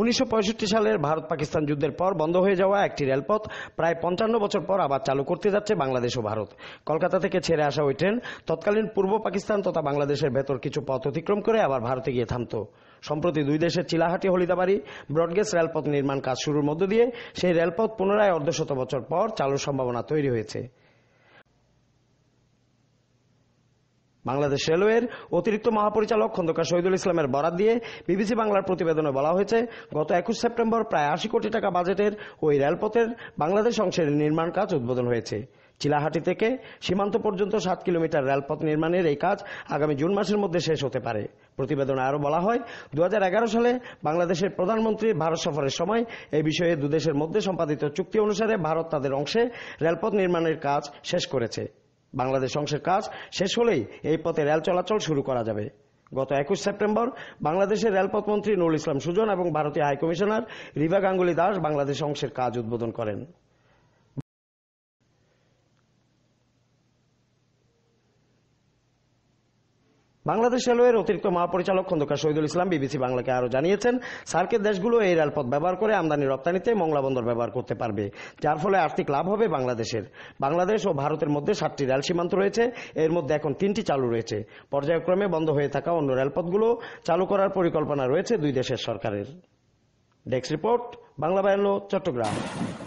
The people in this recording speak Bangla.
উনিশশো সালের ভারত পাকিস্তান যুদ্ধের পর বন্ধ হয়ে যাওয়া একটি রেলপথ প্রায় পঞ্চান্ন বছর পর আবার চালু করতে যাচ্ছে বাংলাদেশ ও ভারত কলকাতা থেকে ছেড়ে আসা ওই ট্রেন তৎকালীন পূর্ব পাকিস্তান তথা বাংলাদেশের ভেতর কিছু পথ অতিক্রম করে আবার ভারতে গিয়ে থামত সম্প্রতি দুই দেশের চিলাহাটি হলিদাবাড়ি ব্রডগেজ রেলপথ নির্মাণ কাজ শুরুর মধ্য দিয়ে সেই রেলপথ পুনরায় অর্ধশত বছর পর চালুর সম্ভাবনা তৈরি হয়েছে বাংলাদেশ রেলওয়ের অতিরিক্ত মহাপরিচালক খন্দকার শহীদুল ইসলামের বরাদ দিয়ে বিবিসি বাংলার প্রতিবেদনে বলা হয়েছে গত একুশ সেপ্টেম্বর প্রায় আশি কোটি টাকা বাজেটের ওই রেলপথের বাংলাদেশ অংশের নির্মাণ কাজ উদ্বোধন হয়েছে চিলাহাটি থেকে সীমান্ত পর্যন্ত সাত কিলোমিটার রেলপথ নির্মাণের এই কাজ আগামী জুন মাসের মধ্যে শেষ হতে পারে প্রতিবেদনে আরও বলা হয় দু সালে বাংলাদেশের প্রধানমন্ত্রী ভারত সফরের সময় এই বিষয়ে দুদেশের মধ্যে সম্পাদিত চুক্তি অনুসারে ভারত তাদের অংশে রেলপথ নির্মাণের কাজ শেষ করেছে বাংলাদেশ অংশের কাজ শেষ হলেই এই পথে রেল চলাচল শুরু করা যাবে গত একুশ সেপ্টেম্বর বাংলাদেশের রেলপথ মন্ত্রী নুরুল ইসলাম সুজন এবং ভারতীয় হাইকমিশনার রিভা গাঙ্গুলি দাস বাংলাদেশ অংশের কাজ উদ্বোধন করেন বাংলাদেশ রেলওয়ের অতিরিক্ত মহাপরিচালক খন্দকার শহীদুল ইসলাম বিবিসি বাংলাকে আরও জানিয়েছেন সার্কের দেশগুলো এই রেলপথ ব্যবহার করে আমদানি রপ্তানিতে মংলা বন্দর ব্যবহার করতে পারবে যার ফলে আর্থিক লাভ হবে বাংলাদেশের বাংলাদেশ ও ভারতের মধ্যে সাতটি রেল সীমান্ত রয়েছে এর মধ্যে এখন তিনটি চালু রয়েছে পর্যায়ক্রমে বন্ধ হয়ে থাকা অন্য রেলপথগুলো চালু করার পরিকল্পনা রয়েছে দুই দেশের সরকারের ডেস্ক রিপোর্ট বাংলা বায়ালো চট্টগ্রাম